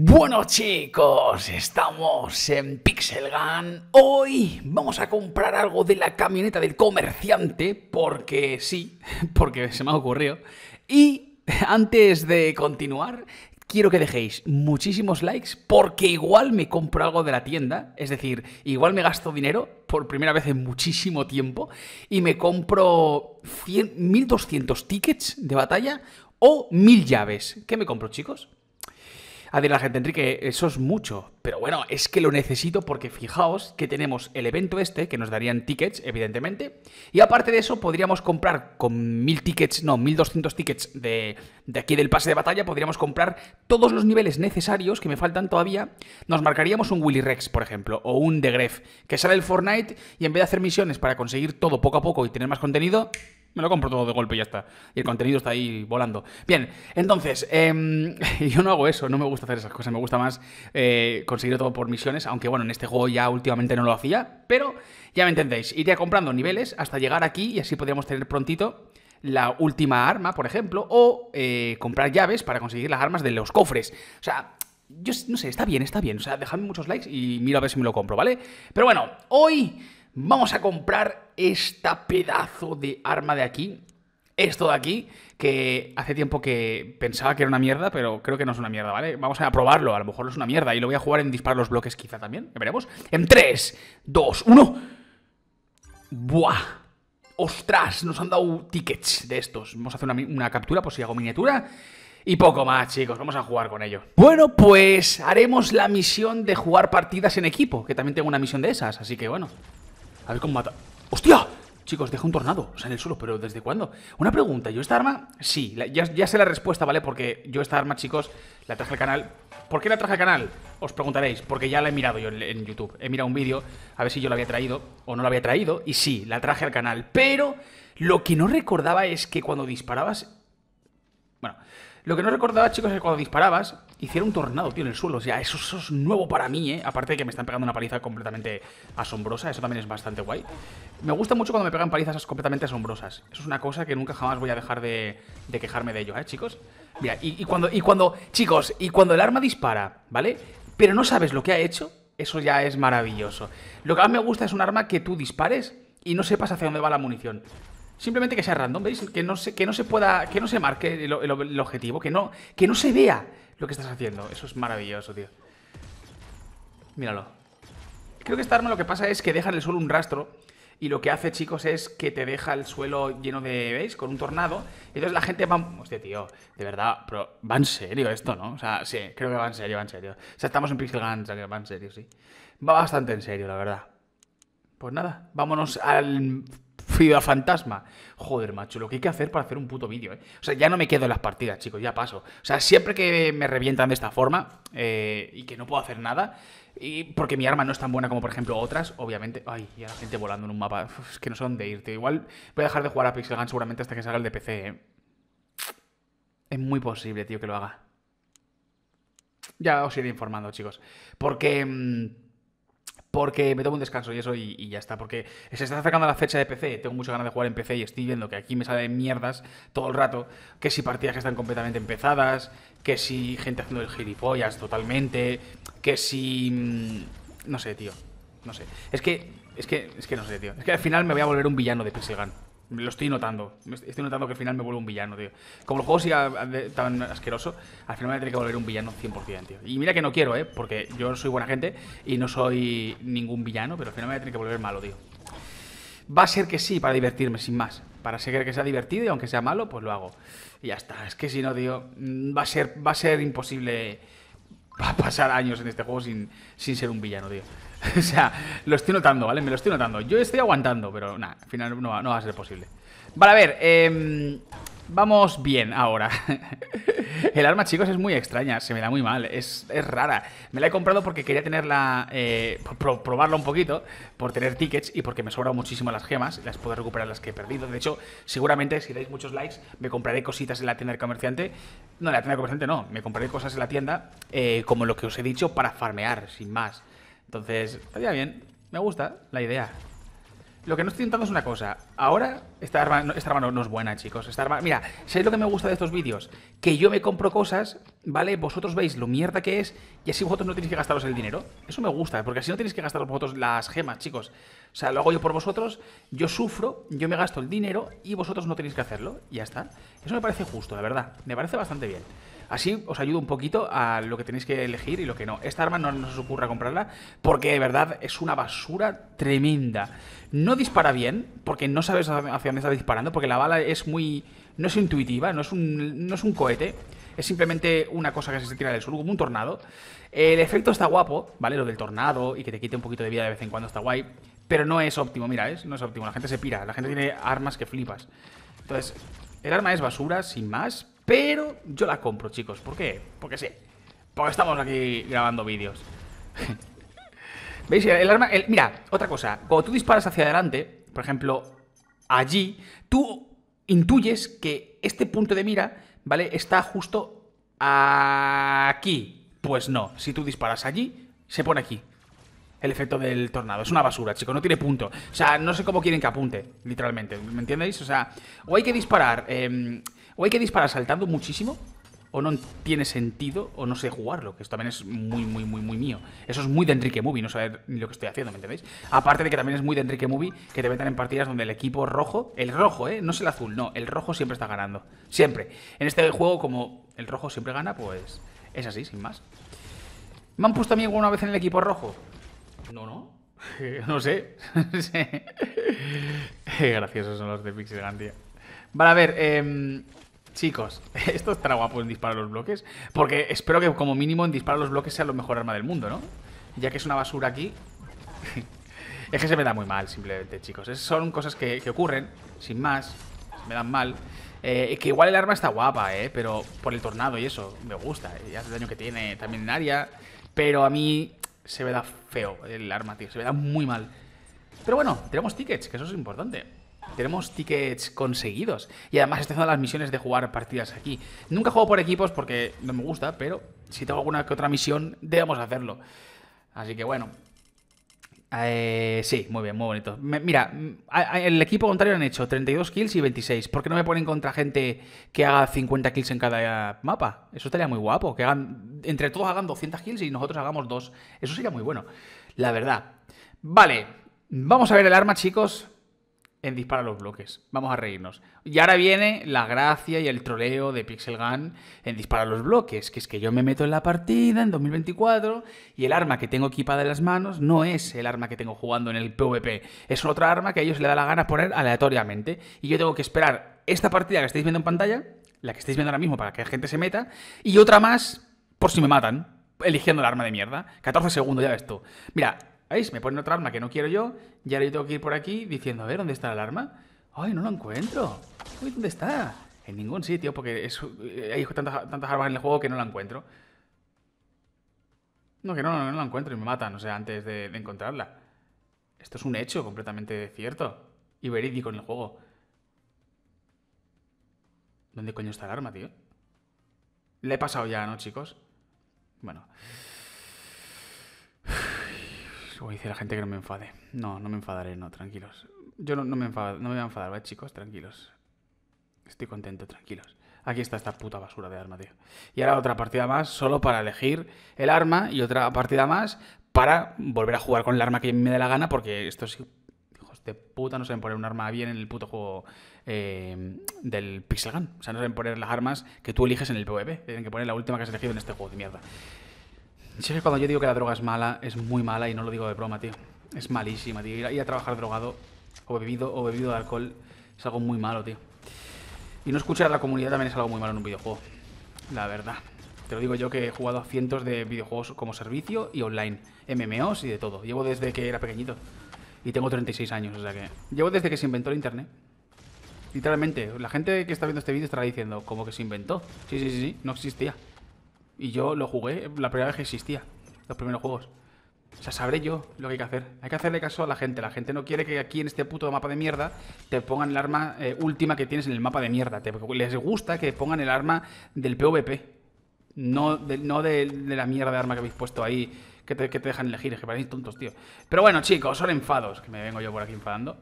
Bueno chicos, estamos en Pixel Gun. Hoy vamos a comprar algo de la camioneta del comerciante, porque sí, porque se me ha ocurrido. Y antes de continuar, quiero que dejéis muchísimos likes, porque igual me compro algo de la tienda, es decir, igual me gasto dinero por primera vez en muchísimo tiempo y me compro 1200 tickets de batalla o 1000 llaves. ¿Qué me compro chicos? a decir la gente, Enrique, eso es mucho. Pero bueno, es que lo necesito porque fijaos que tenemos el evento este, que nos darían tickets, evidentemente. Y aparte de eso, podríamos comprar con 1000 tickets, no, 1200 tickets de, aquí del pase de batalla, podríamos comprar todos los niveles necesarios que me faltan todavía. Nos marcaríamos un Willy Rex, por ejemplo, o un Gref, que sale el Fortnite y en vez de hacer misiones para conseguir todo poco a poco y tener más contenido, me lo compro todo de golpe y ya está. Y el contenido está ahí volando. Bien, entonces, em, yo no hago eso, no me gusta hacer esas cosas, me gusta más eh, conseguir todo por misiones, aunque bueno, en este juego ya últimamente no lo hacía, pero ya me entendéis, iría comprando niveles hasta llegar aquí y así podríamos tener prontito la última arma, por ejemplo, o eh, comprar llaves para conseguir las armas de los cofres. O sea, yo no sé, está bien, está bien. O sea, dejadme muchos likes y miro a ver si me lo compro, ¿vale? Pero bueno, hoy Vamos a comprar esta pedazo de arma de aquí. Esto de aquí, que hace tiempo que pensaba que era una mierda, pero creo que no es una mierda, ¿vale? Vamos a probarlo, a lo mejor no es una mierda. Y lo voy a jugar en disparar los bloques quizá también, veremos. En 3, 2, 1... ¡Buah! ¡Ostras! Nos han dado tickets de estos. Vamos a hacer una, una captura, por si hago miniatura. Y poco más, chicos, vamos a jugar con ello. Bueno, pues haremos la misión de jugar partidas en equipo, que también tengo una misión de esas, así que bueno, a ver cómo mata. ¡Hostia! Chicos, deja un tornado. O sea, en el suelo, pero ¿desde cuándo? Una pregunta, ¿yo esta arma? Sí, ya, sé la respuesta, ¿vale? Porque yo esta arma, chicos, la traje al canal. ¿Por qué la traje al canal? Os preguntaréis, porque ya la he mirado yo en YouTube. He mirado un vídeo, a ver si yo la había traído o no la había traído. Y sí, la traje al canal. Pero lo que no recordaba es que cuando disparabas... Bueno, lo que no recordaba, chicos, es que cuando disparabas, hiciera un tornado, tío, en el suelo. O sea, eso, es nuevo para mí, ¿eh? Aparte de que me están pegando una paliza completamente asombrosa, eso también es bastante guay. Me gusta mucho cuando me pegan palizas completamente asombrosas. Eso es una cosa que nunca jamás voy a dejar de, quejarme de ello, ¿eh, chicos? Mira, y, cuando, y cuando, chicos, y cuando el arma dispara, ¿vale? Pero no sabes lo que ha hecho, eso ya es maravilloso. Lo que más me gusta es un arma que tú dispares y no sepas hacia dónde va la munición. Simplemente que sea random, ¿veis? Que no se, que no se pueda, que no se marque el, objetivo, que no, que no se vea lo que estás haciendo. Eso es maravilloso, tío. Míralo. Creo que esta arma lo que pasa es que deja en el suelo un rastro y lo que hace, chicos, es que te deja el suelo lleno de, ¿veis? Con un tornado. Y entonces la gente va... Hostia, tío, de verdad, pero va en serio esto, ¿no? O sea, sí, creo que va en serio, va en serio. O sea, estamos en Pixel Guns, va en serio, sí. Va bastante en serio, la verdad. Pues nada, vámonos al a fantasma. Joder, macho, lo que hay que hacer para hacer un puto vídeo, ¿eh? O sea, ya no me quedo en las partidas, chicos, ya paso. O sea, siempre que me revientan de esta forma eh, y que no puedo hacer nada, y porque mi arma no es tan buena como, por ejemplo, otras, obviamente... Ay, y a la gente volando en un mapa. es que no sé dónde irte. Igual voy a dejar de jugar a Pixel Gun seguramente hasta que salga el de PC, ¿eh? Es muy posible, tío, que lo haga. Ya os iré informando, chicos. Porque... Mm, porque me tomo un descanso y eso y, ya está. Porque se está acercando la fecha de PC, tengo muchas ganas de jugar en PC y estoy viendo que aquí me sale mierdas todo el rato. Que si partidas que están completamente empezadas, que si gente haciendo el gilipollas totalmente, que si... Mm, no sé, tío. No sé. Es que... Es que, es que no sé, tío. Es que al final me voy a volver un villano de PC Gun. Lo estoy notando. Estoy notando que al final me vuelvo un villano, tío. Como el juego siga eh, tan asqueroso, al final me voy a tener que volver un villano 100%, tío. Y mira que no quiero, ¿eh? Porque yo soy buena gente y no soy ningún villano, pero al final me voy a tener que volver malo, tío. Va a ser que sí, para divertirme, sin más. Para seguir que sea divertido y aunque sea malo, pues lo hago. Y ya está. Es que si no, tío, mm, va a ser, va a ser imposible va a pasar años en este juego sin, sin ser un villano, tío. o sea, lo estoy notando, ¿vale? Me lo estoy notando. Yo estoy aguantando, pero nada, al final no va, no va, a ser posible. Vale, a ver, em, vamos bien ahora. El arma, chicos, es muy extraña, se me da muy mal, es, rara. Me la he comprado porque quería tenerla, eh, probarla un poquito, por tener tickets y porque me sobra muchísimo las gemas, las puedo recuperar las que he perdido. De hecho, seguramente si dais muchos likes, me compraré cositas en la tienda del comerciante. No, en la tienda del comerciante no, me compraré cosas en la tienda, eh, como lo que os he dicho, para farmear, sin más. Entonces, estaría bien, me gusta la idea. Lo que no estoy intentando es una cosa. Ahora, esta arma, no, no, es buena, chicos. Esta Mira, ¿sabéis lo que me gusta de estos vídeos? Que yo me compro cosas, ¿vale? Vosotros veis lo mierda que es y así vosotros no tenéis que gastaros el dinero. Eso me gusta, porque así no tenéis que gastaros vosotros las gemas, chicos. O sea, lo hago yo por vosotros, yo sufro, yo me gasto el dinero y vosotros no tenéis que hacerlo. Y ya está. Eso me parece justo, la verdad. Me parece bastante bien. Así os ayuda un poquito a lo que tenéis que elegir y lo que no. Esta arma no, nos os ocurra comprarla porque de verdad es una basura tremenda. No dispara bien porque no sabes hacia dónde está disparando porque la bala es muy... no es intuitiva, no es un, no es un cohete. Es simplemente una cosa que se tira del sur, como un tornado. El efecto está guapo, ¿vale? Lo del tornado y que te quite un poquito de vida de vez en cuando está guay. Pero no es óptimo, mira, ¿eh? No es óptimo. La gente se pira. La gente tiene armas que flipas. Entonces, el arma es basura, sin más. Pero yo la compro, chicos. ¿Por qué? Porque sí. Porque estamos aquí grabando vídeos. ¿Veis? El arma... mira, otra cosa. Cuando tú disparas hacia adelante, por ejemplo, allí, tú intuyes que este punto de mira, ¿vale? Está justo aquí. Pues no. Si tú disparas allí, se pone aquí. El efecto del tornado. Es una basura, chicos. No tiene punto. O sea, no sé cómo quieren que apunte, literalmente. ¿Me entiendéis? O sea, o hay que disparar... Em, o hay que disparar saltando muchísimo, o no tiene sentido, o no sé jugarlo, que esto también es muy, muy, muy, muy mío. Eso es muy de Enrique Movie, no saber ni lo que estoy haciendo, ¿me entendéis? Aparte de que también es muy de Enrique Movie que te metan en partidas donde el equipo rojo, el rojo, ¿eh? No es el azul, no, el rojo siempre está ganando. Siempre. En este juego, como el rojo siempre gana, pues es así, sin más. ¿Me han puesto a mí alguna vez en el equipo rojo? No, no. no sé. graciosos son los de Pixel tío. Vale, a ver, eh... Chicos, esto estará guapo en disparar los bloques. Porque espero que como mínimo en disparar los bloques sea lo mejor arma del mundo, ¿no? Ya que es una basura aquí. es que se me da muy mal, simplemente, chicos. Esas son cosas que, ocurren, sin más. Se me dan mal. Eh, que igual el arma está guapa, ¿eh? Pero por el tornado y eso, me gusta. Y hace daño que tiene también en área. Pero a mí se me da feo el arma, tío. Se me da muy mal. Pero bueno, tenemos tickets, que eso es importante. Tenemos tickets conseguidos. Y además estoy haciendo las misiones de jugar partidas aquí. Nunca juego por equipos porque no me gusta, pero si tengo alguna que otra misión, debemos hacerlo. Así que bueno. Eh, sí, muy bien, muy bonito. mira, el equipo contrario han hecho 32 kills y 26. ¿Por qué no me ponen contra gente que haga 50 kills en cada mapa? Eso estaría muy guapo. Que entre todos hagan 200 kills y nosotros hagamos 2 Eso sería muy bueno, la verdad. Vale, vamos a ver el arma, chicos en Dispara los bloques. Vamos a reírnos. Y ahora viene la gracia y el troleo de Pixel Gun en disparar los bloques, que es que yo me meto en la partida en 2024 y el arma que tengo equipada en las manos no es el arma que tengo jugando en el PvP, es otra arma que a ellos le da la gana poner aleatoriamente y yo tengo que esperar esta partida que estáis viendo en pantalla, la que estáis viendo ahora mismo para que la gente se meta y otra más por si me matan eligiendo el arma de mierda. 14 segundos, ya ves tú. Mira, ¿Veis? Me ponen otra arma que no quiero yo. Y ahora yo tengo que ir por aquí diciendo, a ver, ¿dónde está la arma? ¡Ay, no la encuentro! ¡Uy, ¿dónde está? En ningún sitio, porque eh, hay tantas, armas en el juego que no la encuentro. No, que no, no, la encuentro y me matan, o sea, antes de, encontrarla. Esto es un hecho completamente cierto y verídico en el juego. ¿Dónde coño está la arma, tío? Le he pasado ya, ¿no, chicos? Bueno decir dice la gente que no me enfade. No, no me enfadaré, no, tranquilos. Yo no, me, voy a enfadar, ¿vale, chicos? Tranquilos. Estoy contento, tranquilos. Aquí está esta puta basura de arma, tío. Y ahora otra partida más solo para elegir el arma y otra partida más para volver a jugar con el arma que me dé la gana porque estos hijos de puta no saben poner un arma bien en el puto juego eh, del Pixel Gun. O sea, no saben poner las armas que tú eliges en el PvP. Tienen que poner la última que has elegido en este juego de mierda. Si es cuando yo digo que la droga es mala, es muy mala y no lo digo de broma, tío. Es malísima, tío. Ir a, trabajar drogado o bebido o bebido de alcohol es algo muy malo, tío. Y no escuchar a la comunidad también es algo muy malo en un videojuego. La verdad. Te lo digo yo que he jugado a cientos de videojuegos como servicio y online. MMOs y de todo. Llevo desde que era pequeñito. Y tengo 36 años, o sea que... Llevo desde que se inventó el internet. Literalmente. La gente que está viendo este vídeo estará diciendo, como que se inventó. Sí, sí, sí, sí. No existía. Y yo lo jugué la primera vez que existía, los primeros juegos. O sea, sabré yo lo que hay que hacer. Hay que hacerle caso a la gente. La gente no quiere que aquí en este puto mapa de mierda te pongan el arma eh, última que tienes en el mapa de mierda. les gusta que pongan el arma del PvP. No, de, no de, la mierda de arma que habéis puesto ahí, que te, que te dejan elegir. Es que parecéis tontos, tío. Pero bueno, chicos, son enfados. Que me vengo yo por aquí enfadando.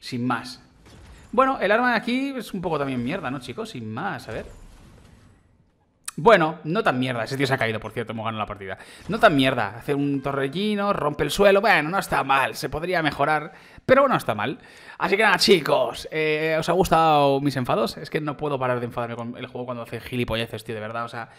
Sin más. Bueno, el arma de aquí es un poco también mierda, ¿no, chicos? Sin más, a ver. Bueno, no tan mierda. Ese tío se ha caído, por cierto, hemos ganado la partida. No tan mierda. Hace un torrellino, rompe el suelo. Bueno, no está mal. Se podría mejorar, pero no está mal. Así que nada, chicos. Eh, ¿Os ha gustado mis enfados? Es que no puedo parar de enfadarme con el juego cuando hace gilipolleces, tío, de verdad. O sea,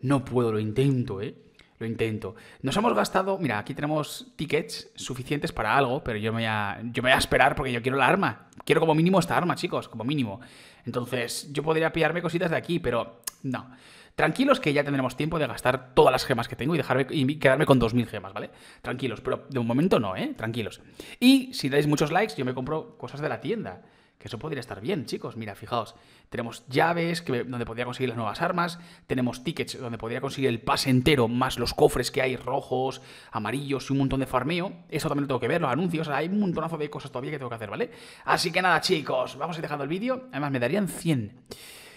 no puedo, lo intento, ¿eh? lo intento. Nos hemos gastado, mira, aquí tenemos tickets suficientes para algo, pero yo me voy a, yo me voy a esperar porque yo quiero la arma. Quiero como mínimo esta arma, chicos, como mínimo. Entonces, yo podría pillarme cositas de aquí, pero no. Tranquilos que ya tendremos tiempo de gastar todas las gemas que tengo y, dejarme, y quedarme con 2.000 gemas, ¿vale? Tranquilos, pero de un momento no, ¿eh? Tranquilos. Y si dais muchos likes, yo me compro cosas de la tienda. Que eso podría estar bien, chicos. Mira, fijaos, tenemos llaves que, donde podría conseguir las nuevas armas, tenemos tickets donde podría conseguir el pase entero, más los cofres que hay rojos, amarillos y un montón de farmeo. Eso también lo tengo que ver, los anuncios, hay un montonazo de cosas todavía que tengo que hacer, ¿vale? Así que nada, chicos, vamos a ir dejando el vídeo. Además, me darían 100.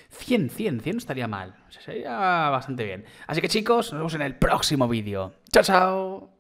100, 100, 100 estaría mal. sería bastante bien. Así que chicos, nos vemos en el próximo vídeo. Chao, chao.